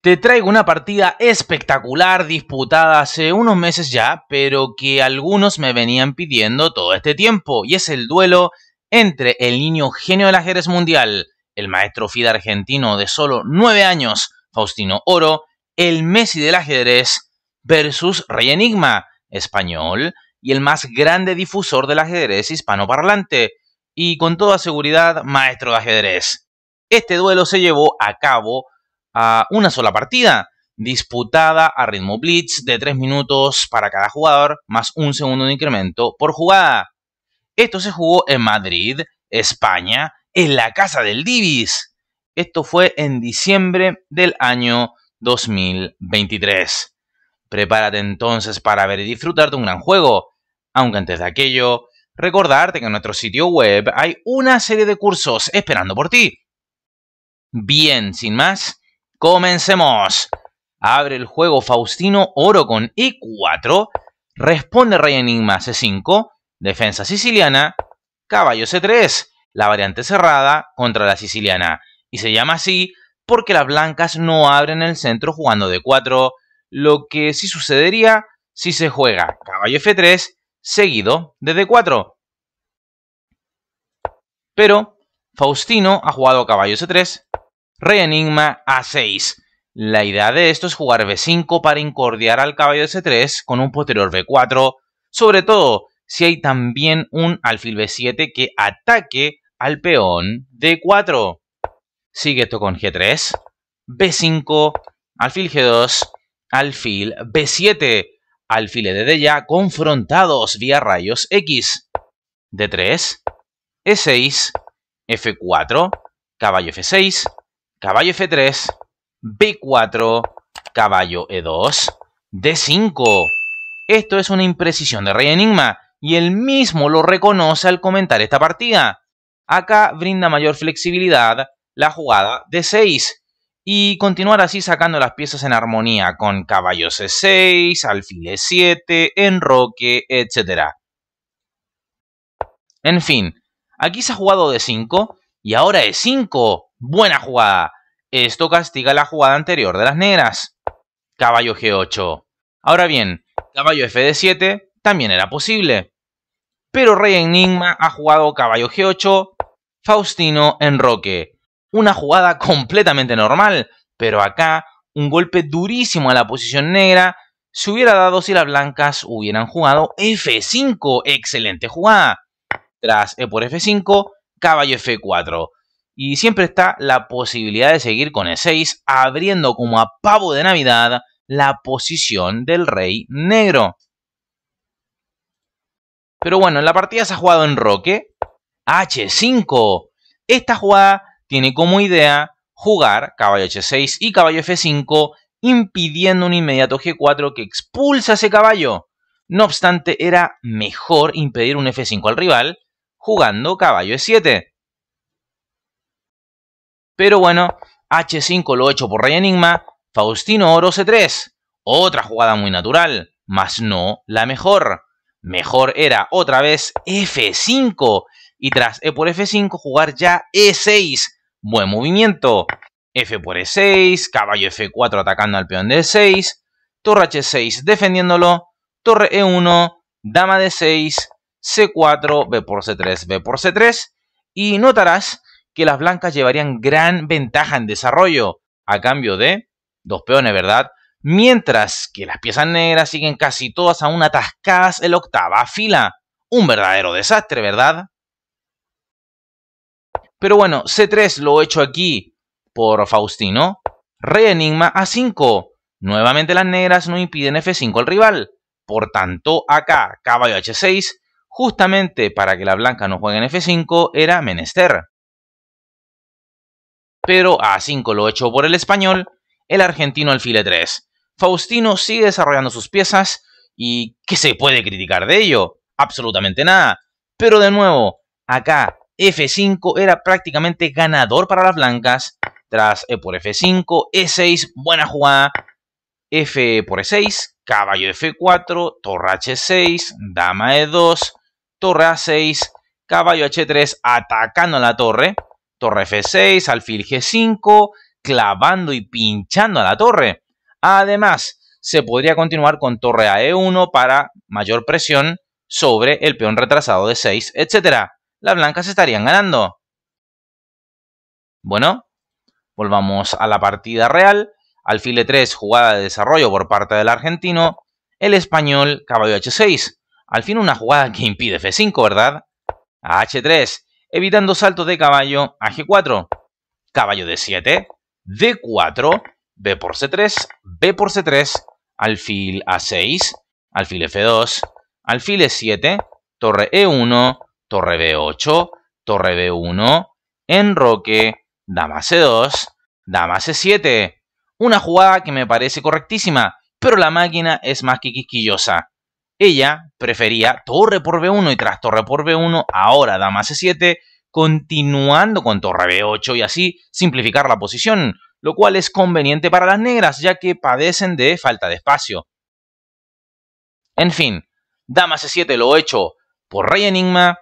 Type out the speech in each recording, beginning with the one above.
Te traigo una partida espectacular disputada hace unos meses ya, pero que algunos me venían pidiendo todo este tiempo, y es el duelo entre el niño genio del ajedrez mundial, el maestro FIDE argentino de solo 9 años, Faustino Oro, el Messi del ajedrez, versus Rey Enigma, español, y el más grande difusor del ajedrez hispanoparlante, y con toda seguridad maestro de ajedrez. Este duelo se llevó a cabo a una sola partida, disputada a ritmo blitz de 3 minutos para cada jugador, más un segundo de incremento por jugada. Esto se jugó en Madrid, España, en la casa del Divis. Esto fue en diciembre del año 2023. Prepárate entonces para ver y disfrutar de un gran juego. Aunque antes de aquello, recordarte que en nuestro sitio web hay una serie de cursos esperando por ti. Bien, sin más, Comencemos. Abre el juego Faustino Oro con E4. Responde Rey Enigma C5. Defensa siciliana. Caballo C3. La variante cerrada contra la siciliana. Y se llama así porque las blancas no abren el centro jugando D4. Lo que sí sucedería si se juega caballo F3 seguido de D4. Pero Faustino ha jugado caballo C3 Rey Enigma A6. La idea de esto es jugar B5 para incordiar al caballo de C3 con un posterior B4, sobre todo si hay también un alfil B7 que ataque al peón D4. Sigue esto con G3, B5, alfil G2, alfil B7, alfiles de ya confrontados vía rayos X. D3, E6, F4, caballo F6, caballo F3, B4, caballo E2, D5. Esto es una imprecisión de rey enigma y él mismo lo reconoce al comentar esta partida. Acá brinda mayor flexibilidad la jugada d 6 y continuar así sacando las piezas en armonía con caballo C6, alfil E7, enroque, etc. En fin, aquí se ha jugado D5 y ahora E5. Buena jugada. Esto castiga la jugada anterior de las negras. Caballo G8. Ahora bien, caballo FD7 también era posible. Pero Rey Enigma ha jugado caballo G8, Faustino en roque. Una jugada completamente normal, pero acá un golpe durísimo a la posición negra se hubiera dado si las blancas hubieran jugado F5. Excelente jugada. Tras E por F5, caballo F4. Y siempre está la posibilidad de seguir con E6, abriendo como a pavo de Navidad la posición del rey negro. Pero bueno, en la partida se ha jugado en roque. H5. Esta jugada tiene como idea jugar caballo H6 y caballo F5, impidiendo un inmediato G4 que expulsa ese caballo. No obstante, era mejor impedir un F5 al rival jugando caballo E7. Pero bueno, H5 lo hecho por Rey Enigma, Faustino Oro C3. Otra jugada muy natural, mas no la mejor. Mejor era otra vez F5 y tras E por F5 jugar ya E6. Buen movimiento. F por E6, caballo F4 atacando al peón de E6, torre H6 defendiéndolo, torre E1, dama D6, e C4, B por C3, B por C3. Y notarás que las blancas llevarían gran ventaja en desarrollo, a cambio de dos peones, ¿verdad? Mientras que las piezas negras siguen casi todas aún atascadas en la octava fila. Un verdadero desastre, ¿verdad? Pero bueno, C3 lo he hecho aquí por Faustino. reenigma Enigma A5. Nuevamente las negras no impiden F5 al rival. Por tanto, acá, caballo H6, justamente para que la blanca no juegue en F5, era menester pero a 5 lo hecho por el español, el argentino alfile 3. Faustino sigue desarrollando sus piezas y ¿qué se puede criticar de ello? Absolutamente nada. Pero de nuevo, acá F5 era prácticamente ganador para las blancas. Tras E por F5, E6, buena jugada. F por E6, caballo F4, torre H6, dama E2, torre A6, caballo H3 atacando a la torre torre F6, alfil G5, clavando y pinchando a la torre. Además, se podría continuar con torre a E1 para mayor presión sobre el peón retrasado de 6, etc. Las blancas estarían ganando. Bueno, volvamos a la partida real. Alfil E3, jugada de desarrollo por parte del argentino. El español, caballo H6. Al fin una jugada que impide F5, ¿verdad? A H3, evitando saltos de caballo a G4. Caballo de 7 D4, B por C3, B por C3, alfil A6, alfil F2, alfil E7, torre E1, torre B8, torre B1, enroque, dama C2, dama C7. Una jugada que me parece correctísima, pero la máquina es más que quisquillosa. Ella prefería torre por B1 y tras torre por B1, ahora dama C7, continuando con torre B8 y así simplificar la posición, lo cual es conveniente para las negras ya que padecen de falta de espacio. En fin, dama C7 lo hecho por rey enigma,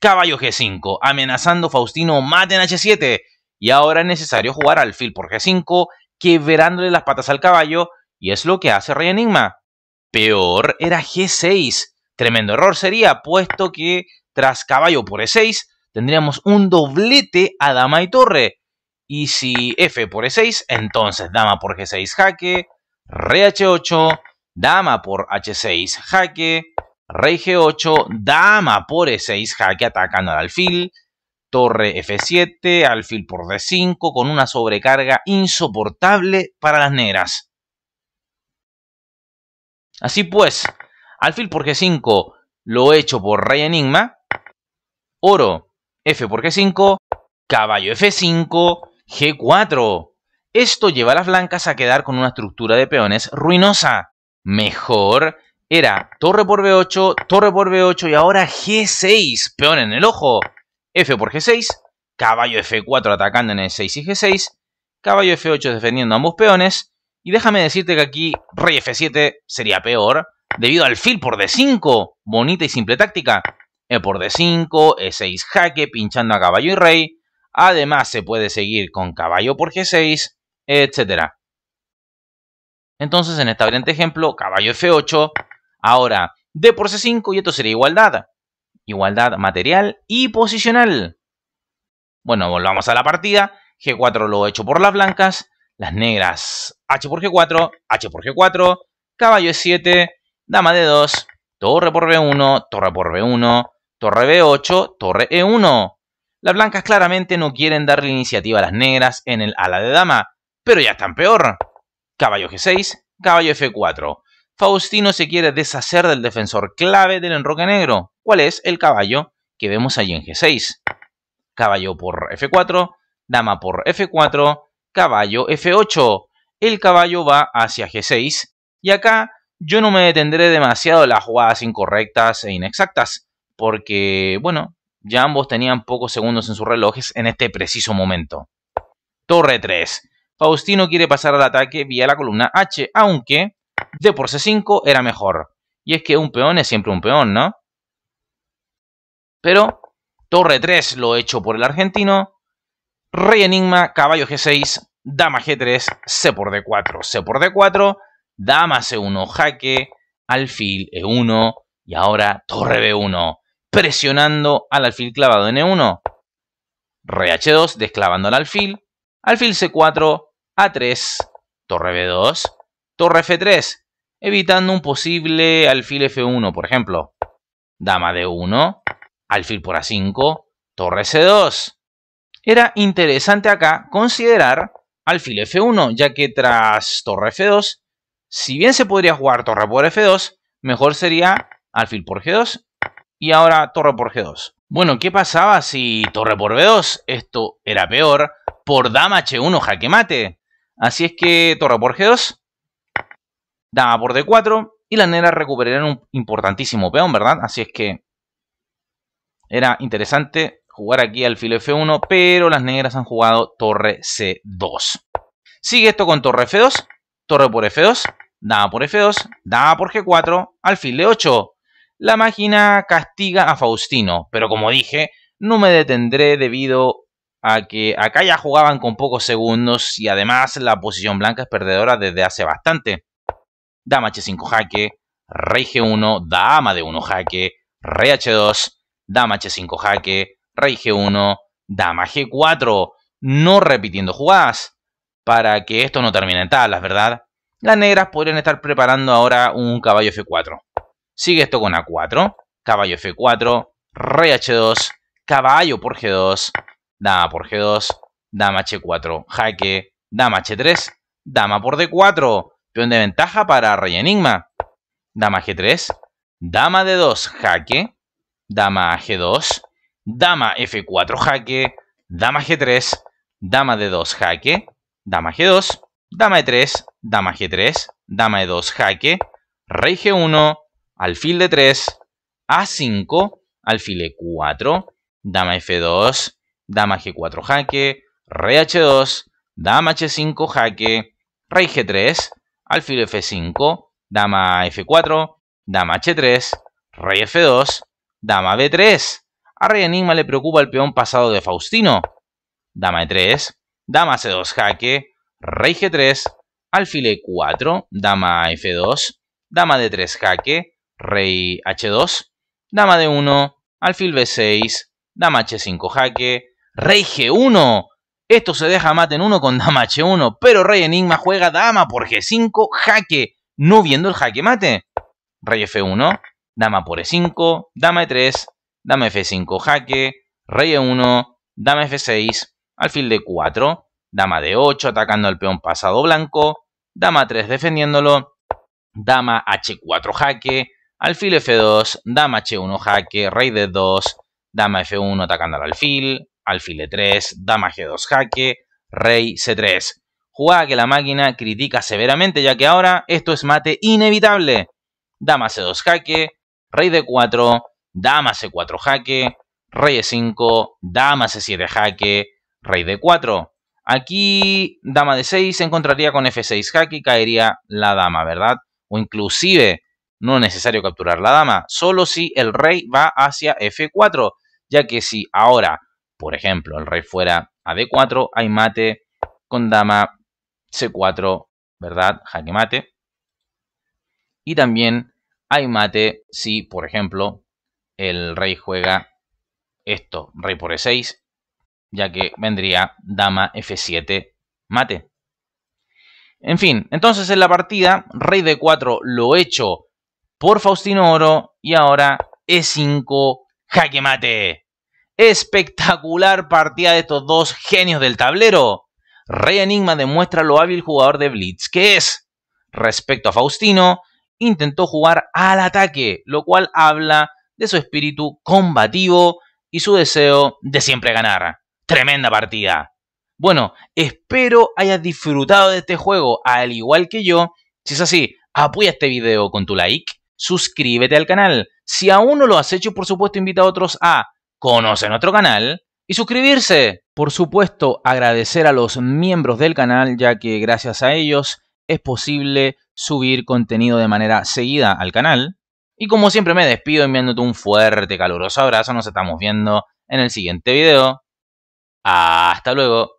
caballo G5, amenazando Faustino mate en H7 y ahora es necesario jugar alfil por G5, quebrándole las patas al caballo y es lo que hace rey enigma. Peor era G6, Tremendo error sería, puesto que tras caballo por E6 tendríamos un doblete a dama y torre. Y si F por E6, entonces dama por G6 jaque, re H8, dama por H6 jaque, rey G8, dama por E6 jaque atacando al alfil, torre F7, alfil por D5 con una sobrecarga insoportable para las negras. Así pues, Alfil por G5 lo he hecho por rey enigma. Oro F por G5. Caballo F5. G4. Esto lleva a las blancas a quedar con una estructura de peones ruinosa. Mejor era torre por B8, torre por B8 y ahora G6. Peón en el ojo. F por G6. Caballo F4 atacando en E6 y G6. Caballo F8 defendiendo ambos peones. Y déjame decirte que aquí rey F7 sería peor debido al fil por D5, bonita y simple táctica. E por D5, E6 jaque, pinchando a caballo y rey. Además se puede seguir con caballo por G6, etc. Entonces en este variante ejemplo, caballo F8, ahora D por C5 y esto sería igualdad. Igualdad material y posicional. Bueno, volvamos a la partida. G4 lo he hecho por las blancas, las negras H por G4, H por G4, caballo E7, dama de 2, torre por B1, torre por B1, torre B8, torre E1. Las blancas claramente no quieren darle iniciativa a las negras en el ala de dama, pero ya están peor. Caballo G6, caballo F4. Faustino se quiere deshacer del defensor clave del enroque negro. ¿Cuál es el caballo que vemos allí en G6? Caballo por F4, dama por F4, caballo F8. El caballo va hacia G6 y acá yo no me detendré demasiado en las jugadas incorrectas e inexactas, porque, bueno, ya ambos tenían pocos segundos en sus relojes en este preciso momento. Torre 3. Faustino quiere pasar al ataque vía la columna H, aunque d por C5 era mejor. Y es que un peón es siempre un peón, ¿no? Pero torre 3 lo hecho por el argentino. Rey enigma, caballo G6, dama G3, C por D4, C por D4, dama C1, jaque, alfil E1 y ahora torre B1. Presionando al alfil clavado en E1. Rey H2, desclavando al alfil. Alfil C4, A3, torre B2, torre F3, evitando un posible alfil F1, por ejemplo. Dama D1, alfil por A5, torre C2. Era interesante acá considerar alfil F1, ya que tras torre F2 si bien se podría jugar torre por F2, mejor sería alfil por G2 y ahora torre por G2. Bueno, ¿qué pasaba si torre por B2? Esto era peor. Por dama H1 jaque mate. Así es que torre por G2, dama por D4 y las negras recuperarían un importantísimo peón, ¿verdad? Así es que era interesante jugar aquí alfil F1, pero las negras han jugado torre C2. Sigue esto con torre F2, torre por F2, dama por F2, dama por G4, alfil de 8 La máquina castiga a Faustino, pero como dije, no me detendré debido a que acá ya jugaban con pocos segundos y además la posición blanca es perdedora desde hace bastante. Dama H5 jaque, rey G1, dama de 1 jaque, rey H2, dama H5 jaque, rey G1, dama G4, no repitiendo jugadas, para que esto no termine en tablas, ¿verdad? Las negras podrían estar preparando ahora un caballo F4. Sigue esto con A4, caballo F4, rey H2, caballo por G2, dama por G2, dama H4, jaque, dama H3, dama por D4, peón de ventaja para rey enigma, dama G3, dama D2, jaque, dama G2, dama F4, jaque, dama G3, dama D2, jaque, dama G2, Dama e3, dama g3, dama e2, jaque, rey g1, alfil d3, a5, alfil e4, dama f2, dama g4, jaque, rey h2, dama h5, jaque, rey g3, alfil f5, dama f4, dama h3, rey f2, dama b3. A rey enigma le preocupa el peón pasado de Faustino. Dama e3, dama c2, jaque, rey G3, alfil E4, dama F2, dama D3 jaque, rey H2, dama D1, alfil B6, dama H5 jaque, rey G1. Esto se deja mate en 1 con dama H1, pero rey Enigma juega dama por G5 jaque, no viendo el jaque mate. Rey F1, dama por E5, dama E3, dama F5 jaque, rey E1, dama F6, alfil D4, dama de 8 atacando al peón pasado blanco, dama 3 defendiéndolo, dama h4 jaque, alfil f2, dama h1 jaque, rey d 2 dama f1 atacando al alfil, alfil e3, dama g2 jaque, rey c3. Jugada que la máquina critica severamente ya que ahora esto es mate inevitable. Dama c2 jaque, rey d4, dama c4 jaque, rey e5, dama c7 jaque, rey d4. Aquí dama de 6 se encontraría con f6 jaque y caería la dama, ¿verdad? O inclusive no es necesario capturar la dama, solo si el rey va hacia f4, ya que si ahora, por ejemplo, el rey fuera a d4, hay mate con dama c4, ¿verdad? Jaque mate. Y también hay mate si, por ejemplo, el rey juega esto, rey por e6 ya que vendría dama f7 mate. En fin, entonces en la partida, rey d4 lo hecho por Faustino Oro y ahora e5 jaque mate. Espectacular partida de estos dos genios del tablero. Rey Enigma demuestra lo hábil jugador de Blitz que es. Respecto a Faustino, intentó jugar al ataque, lo cual habla de su espíritu combativo y su deseo de siempre ganar. Tremenda partida. Bueno, espero hayas disfrutado de este juego al igual que yo. Si es así, apoya este video con tu like, suscríbete al canal. Si aún no lo has hecho, por supuesto, invita a otros a conocer nuestro canal y suscribirse. Por supuesto, agradecer a los miembros del canal, ya que gracias a ellos es posible subir contenido de manera seguida al canal. Y como siempre me despido enviándote un fuerte, caluroso abrazo. Nos estamos viendo en el siguiente video. Hasta luego.